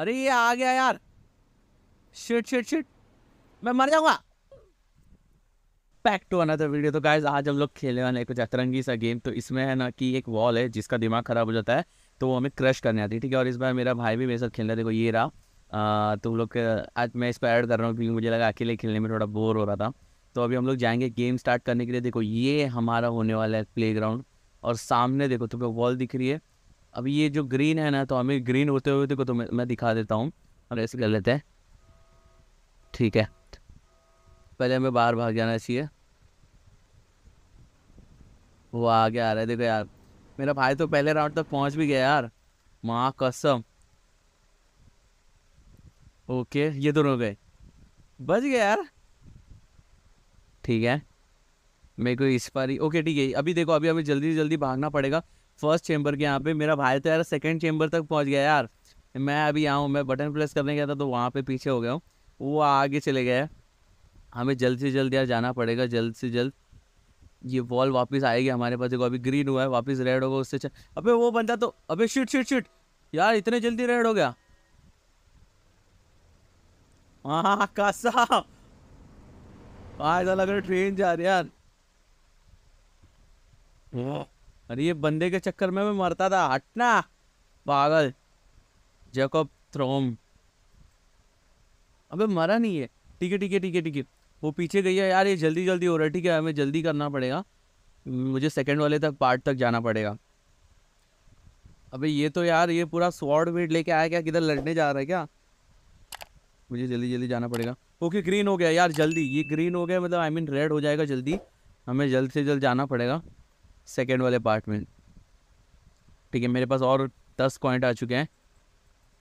अरे ये आ गया यार शिट शिट शिट मैं मर जाऊंगा बैक टू अनदर वीडियो तो गाइज आज हम लोग खेलने वाले कुछ अतरंगी सा गेम तो इसमें है ना कि एक वॉल है जिसका दिमाग ख़राब हो जाता है तो वो हमें क्रश करने आती है ठीक है और इस बार मेरा भाई भी मेरे साथ खेल रहा है देखो ये रहा तुम तो लोग आज मैं इस पर ऐड कर रहा हूँ क्योंकि मुझे लगा अकेले खेलने में थोड़ा बोर हो रहा था तो अभी हम लोग जाएंगे गेम स्टार्ट करने के लिए देखो ये हमारा होने वाला है प्ले और सामने देखो तुम्हें तो वॉल दिख रही है अब ये जो ग्रीन है ना तो हमें ग्रीन होते हुए देखो तो मैं, मैं दिखा देता हूँ और ऐसे कर लेते हैं ठीक है पहले हमें बाहर भाग जाना चाहिए वो आगे आ रहा है देखो यार मेरा भाई तो पहले राउंड तक पहुंच भी गया यार माँ कसम ओके ये दोनों गए बच गए यार ठीक है मेरे को इस बार ही ओके ठीक है अभी देखो अभी हमें जल्दी जल्दी भागना पड़ेगा फर्स्ट चैम्बर के यहाँ पे मेरा भाई तो यार सेकंड चैम्बर तक पहुँच गया यार मैं अभी यहाँ हूँ मैं बटन प्रेस करने गया था तो वहाँ पे पीछे हो गया हूँ वो आगे चले गए हमें जल्द से जल्द यार जाना पड़ेगा जल्द से जल्द ये बॉल वापस आएगी हमारे पास देखो अभी ग्रीन हुआ है वापस रेड होगा उससे अबे वो बंदा तो अबे शिट शिट शिट यार इतने जल्दी रेड हो गया हाँ कासा आज लग रहा ट्रेन जा रही यार अरे ये बंदे के चक्कर में मैं मरता था हटना पागल जैकब थ्रोम अबे मरा नहीं है ठीक है ठीक है ठीक है ठीक है वो पीछे गई है यार ये जल्दी जल्दी हो रहा है ठीक है हमें जल्दी करना पड़ेगा मुझे सेकंड वाले तक पार्ट तक जाना पड़ेगा अबे ये तो यार ये पूरा स्वॉर्ड वेट लेके आया क्या किधर लड़ने जा रहा है क्या मुझे जल्दी जल्दी जाना पड़ेगा ओके ग्रीन हो गया यार जल्दी ये ग्रीन हो गया मतलब आई मीन रेड हो जाएगा जल्दी हमें जल्द से जल्द जाना पड़ेगा सेकेंड वाले पार्ट में ठीक है मेरे पास और दस पॉइंट आ चुके हैं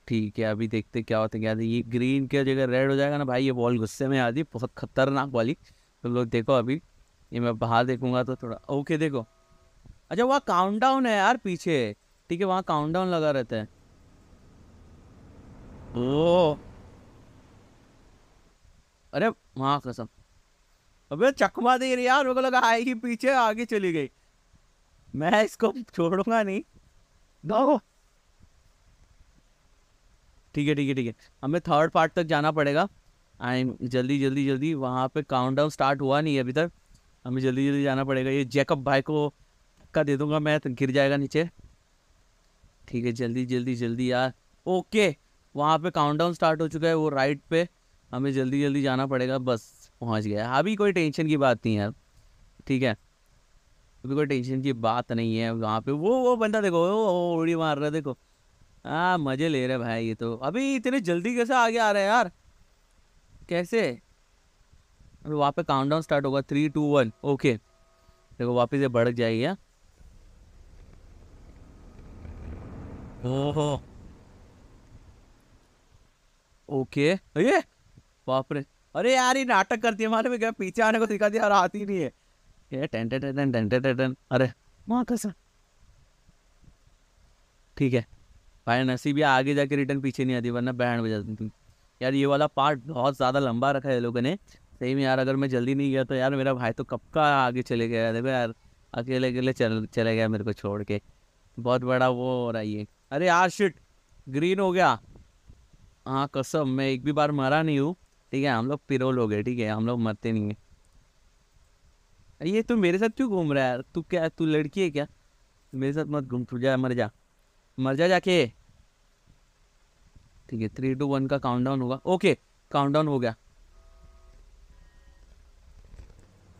ठीक है अभी देखते क्या होता है क्या ये ग्रीन की जगह रेड हो जाएगा ना भाई ये बॉल गुस्से में आ बहुत खतरनाक वाली तो लोग देखो अभी ये मैं बाहर देखूंगा तो थोड़ा ओके देखो अच्छा वहाँ काउंट डाउन है यार पीछे ठीक है वहाँ काउंट डाउन लगा रहता है ओ अरे वहाँ कसम अबे चकमा दे रही यार लगा आएगी पीछे आगे चली गई मैं इसको छोड़ूंगा नहीं दो ठीक है ठीक है ठीक है हमें थर्ड पार्ट तक जाना पड़ेगा आई जल्दी जल्दी जल्दी वहाँ पे काउंटडाउन स्टार्ट हुआ नहीं है अभी तक हमें जल्दी जल्दी जाना पड़ेगा ये जैकब भाई को धक्का दे दूंगा मैं तो गिर जाएगा नीचे ठीक है जल्दी जल्दी जल्दी यार ओके वहाँ पे काउंटडाउन स्टार्ट हो चुका है वो राइट पे हमें जल्दी जल्दी जाना पड़ेगा बस पहुँच गया अभी कोई टेंशन की बात नहीं है ठीक है अभी कोई टेंशन की बात नहीं है वहाँ पे वो वो बंदा देखो वो उड़ी मार रहा है देखो हाँ मज़े ले रहे भाई ये तो अभी इतने जल्दी कैसे आगे आ रहे हैं यार कैसे अभी वहाँ पे काउंट डाउन स्टार्ट होगा थ्री टू वन ओके देखो वापस ये भड़क जाएगी हाँ ओहो ओके ये बाप रे अरे यार ये नाटक करती है हमारे में क्या पीछे आने को दिखा दिया और आती नहीं है अरे ठीक है भाई नसीब या आगे जाके रिटर्न पीछे नहीं आती वरना बैंड बजा देती यार ये वाला पार्ट बहुत ज़्यादा लंबा रखा है लोगों ने सही में यार अगर मैं जल्दी नहीं गया तो यार मेरा भाई तो कब का आगे चले गया देखो यार अकेले अकेले चल चले गया मेरे को छोड़ के बहुत बड़ा वो हो रहा है ये अरे यार शिट ग्रीन हो गया हाँ कसम मैं एक भी बार मरा नहीं हूँ ठीक है हम लोग पिरो लोग ठीक है हम लोग मरते नहीं हैं ये तू मेरे साथ क्यों घूम रहा है यार तू क्या तू लड़की है क्या मेरे साथ मत घूम तू जा मर जा मर जा जाके ठीक है थ्री टू वन का डाउन होगा ओके काउंट डाउन हो गया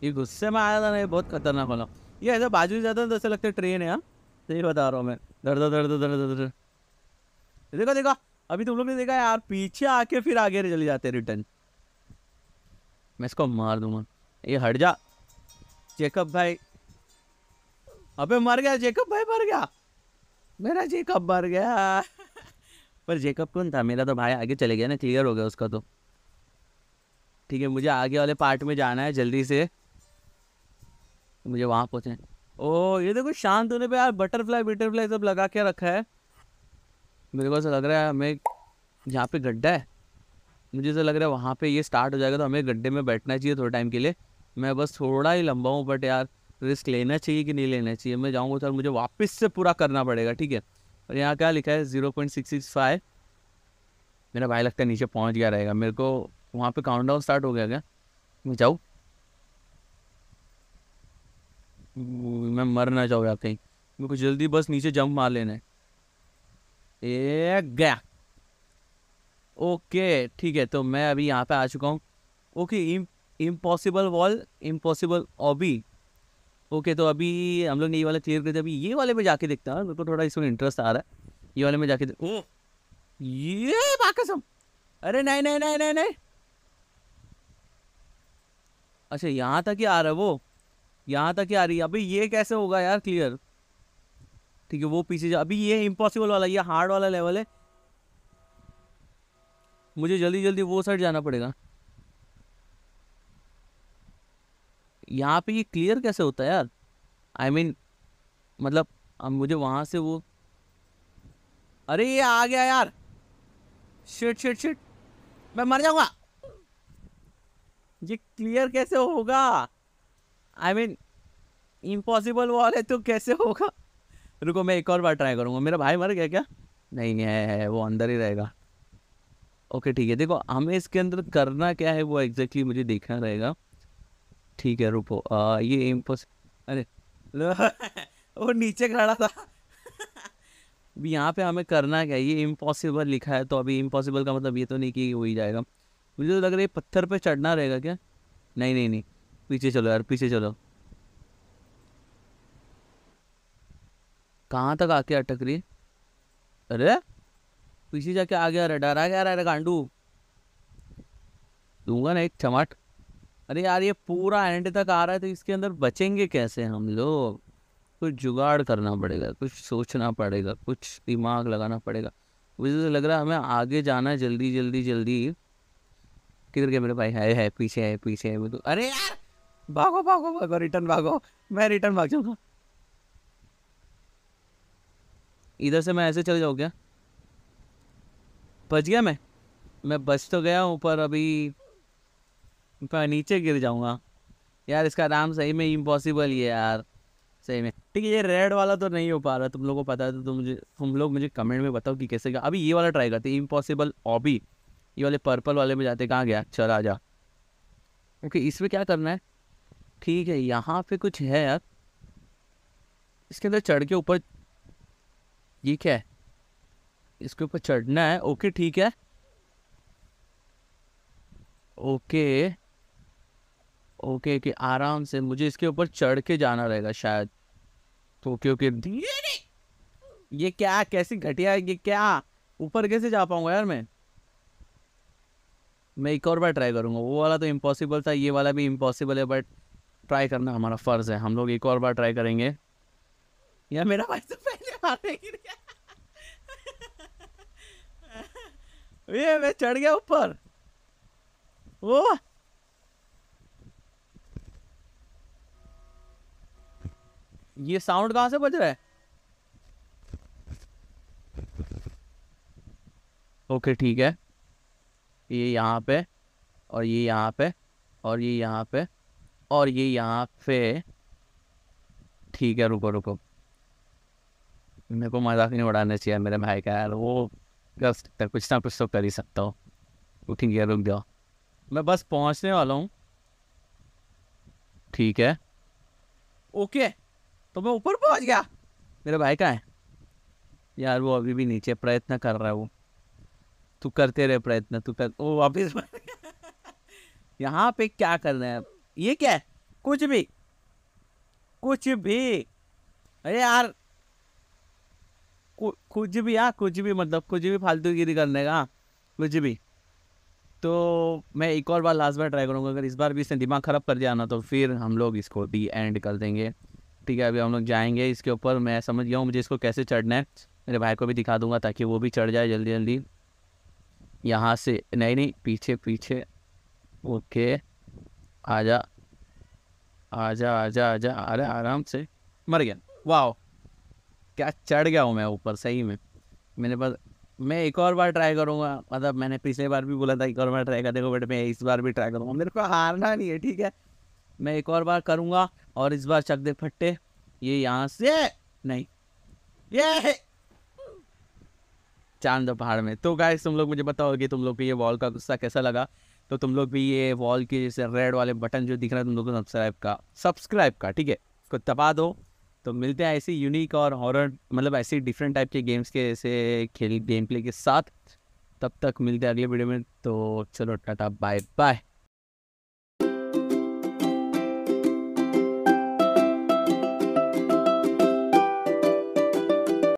ये गुस्से में आया था ना ये बहुत खतरनाक वाला ये ऐसा बाजू से जाता तो ऐसा लगता है ट्रेन है यार हाँ? सही बता रहा हूँ मैं दर्द दर्द दर्द दर्द देखो देखो अभी तुम लोग ने देखा यार पीछे आके फिर आगे चले जाते रिटर्न मैं इसको मार दूंगा ये हट जा जेकब भाई अबे मर गया जेकब भाई मर गया मेरा जेकब मर गया पर जेकब कौन था मेरा तो भाई आगे चले गया ना क्लियर हो गया उसका तो ठीक है मुझे आगे वाले पार्ट में जाना है जल्दी से मुझे वहाँ पहुँचना ओ ये देखो शांत होने पे यार बटरफ्लाई बटरफ्लाई सब लगा के रखा है मेरे को ऐसा लग रहा है हमें यहाँ पे गड्ढा है मुझे ऐसा लग रहा है वहाँ पे ये स्टार्ट हो जाएगा तो हमें गड्ढे में बैठना चाहिए थोड़े टाइम के लिए मैं बस थोड़ा ही लंबा हूँ बट यार रिस्क लेना चाहिए कि नहीं लेना चाहिए मैं जाऊँगा सर तो मुझे वापस से पूरा करना पड़ेगा ठीक है और यहाँ क्या लिखा है zero point six six five मेरा भाई लगता है नीचे पहुँच गया रहेगा मेरे को वहाँ पे काउंट डाउन स्टार्ट हो गया क्या मैं जाऊँ मैं मर ना जाऊँ यार कहीं मेरे को जल्दी बस नीचे जंप मार लेना है ए गया ओके ठीक है तो मैं अभी यहाँ पे आ चुका हूँ okay impossible wall impossible obby okay तो अभी हम लोग ने ये वाला क्लियर कर दिया अभी ये वाले में जाके देखता हूँ मेरे को थोड़ा इसमें इंटरेस्ट आ रहा है ये वाले में जाके ओ ये बाकसम अरे नहीं नहीं नहीं नहीं नहीं अच्छा यहाँ तक ही आ रहा है वो यहाँ तक ही आ रही है अभी ये कैसे होगा यार क्लियर ठीक है वो पीछे जा अभी ये इम्पॉसिबल वाला ये हार्ड वाला लेवल है मुझे जल्दी जल्दी वो साइड जाना पड़ेगा यहाँ पे ये क्लियर कैसे होता है यार आई I मीन mean, मतलब अब मुझे वहाँ से वो अरे ये आ गया यार शिट शिट शिट मैं मर जाऊँगा ये क्लियर कैसे होगा आई मीन इम्पॉसिबल वॉल है तो कैसे होगा रुको मैं एक और बार ट्राई करूँगा मेरा भाई मर गया क्या नहीं है, है वो अंदर ही रहेगा ओके ठीक है देखो हमें इसके अंदर करना क्या है वो एग्जैक्टली exactly मुझे देखना रहेगा ठीक है रुको आ, ये इम्पोस अरे वो नीचे खड़ा था अभी यहाँ पे हमें करना क्या ये इम्पॉसिबल लिखा है तो अभी इम्पॉसिबल का मतलब ये तो नहीं कि हो ही जाएगा मुझे तो लग रहा है पत्थर पे चढ़ना रहेगा क्या नहीं नहीं नहीं पीछे चलो यार पीछे चलो कहाँ तक आके अटक रही अरे पीछे जाके आ गया अरे डरा गया अरे गांडू दूंगा ना एक चमाट अरे यार ये पूरा एंड तक आ रहा है तो इसके अंदर बचेंगे कैसे हम लोग कुछ जुगाड़ करना पड़ेगा कुछ सोचना पड़ेगा कुछ दिमाग लगाना पड़ेगा मुझे तो लग रहा है हमें आगे जाना है जल्दी जल्दी जल्दी किधर के मेरे भाई है है पीछे है पीछे है तो अरे यार भागो भागो भागो रिटर्न भागो मैं रिटर्न भाग जाऊंगा इधर से मैं ऐसे चल जाऊँ क्या बच गया मैं मैं बच तो गया हूँ पर अभी मैं नीचे गिर जाऊँगा यार इसका नाम सही में इम्पॉसिबल ही है यार सही में ठीक है ये रेड वाला तो नहीं हो पा रहा तुम लोगों को पता है तो तुम मुझे तुम लोग मुझे कमेंट में बताओ कि कैसे गया अभी ये वाला ट्राई करते इम्पॉसिबल ऑबी ये वाले पर्पल वाले में जाते कहाँ गया चल आ जा ओके इसमें क्या करना है ठीक है यहाँ पे कुछ है यार इसके अंदर चढ़ के ऊपर ये क्या है इसके ऊपर चढ़ना है ओके ठीक है ओके ओके ओके आराम से मुझे इसके ऊपर चढ़ के जाना रहेगा शायद तो ओके ओके ये क्या कैसी घटिया ये क्या ऊपर कैसे जा पाऊंगा यार मैं मैं एक और बार ट्राई करूंगा वो वाला तो इम्पॉसिबल था ये वाला भी इम्पॉसिबल है बट ट्राई करना हमारा फ़र्ज़ है हम लोग एक और बार ट्राई करेंगे यार मेरा भाई तो पहले आते गिर गया ये मैं चढ़ गया ऊपर वो ये साउंड कहाँ से बज रहा है ओके ठीक है ये यहाँ पे और ये यहाँ पे और ये यहाँ पे और ये यहाँ पे ठीक है रुको रुको मेरे को मजाक नहीं उड़ाना चाहिए मेरे भाई का यार वो कर सकता कुछ ना कुछ तो कर ही सकता हूँ उठी गया रुक जाओ मैं बस पहुँचने वाला हूँ ठीक है ओके तो मैं ऊपर पहुंच गया मेरे भाई कहाँ है यार वो अभी भी नीचे प्रयत्न कर रहा है वो तू करते रहे प्रयत्न तू कर वो वापिस यहाँ पे क्या कर रहे हैं ये क्या है कुछ भी कुछ भी अरे यार कुछ भी यार हाँ, कुछ भी मतलब कुछ भी फालतूगिरी करने का हाँ, कुछ भी तो मैं एक और बार लास्ट बार ट्राई करूँगा अगर इस बार भी इसने दिमाग ख़राब कर दिया ना तो फिर हम लोग इसको भी एंड कर देंगे ठीक है अभी हम लोग जाएंगे इसके ऊपर मैं समझ गया हूँ मुझे इसको कैसे चढ़ना है मेरे भाई को भी दिखा दूंगा ताकि वो भी चढ़ जाए जल्दी जल्दी यहाँ से नहीं नहीं पीछे पीछे ओके आजा आजा आजा आजा अरे आराम से मर गया वाह क्या चढ़ गया हूँ मैं ऊपर सही में मेरे पास मैं एक और बार ट्राई करूँगा मतलब मैंने पिछले बार भी बोला था एक और बार ट्राई कर देखो बट मैं इस बार भी ट्राई करूँगा मेरे को हारना नहीं है ठीक है मैं एक और बार करूंगा और इस बार चक दे फट्टे ये यहाँ से नहीं ये चांद पहाड़ में तो गाय तुम लोग मुझे बताओ कि तुम लोग को ये वॉल का गुस्सा कैसा लगा तो तुम लोग भी ये वॉल के जैसे रेड वाले बटन जो दिख रहा है तुम लोग को सब्सक्राइब का सब्सक्राइब का ठीक है इसको दबा दो तो मिलते हैं ऐसी यूनिक और हॉरर मतलब ऐसे डिफरेंट टाइप के गेम्स के जैसे खेल गेम प्ले के साथ तब तक मिलते हैं अगले वीडियो में तो चलो टाटा बाय बाय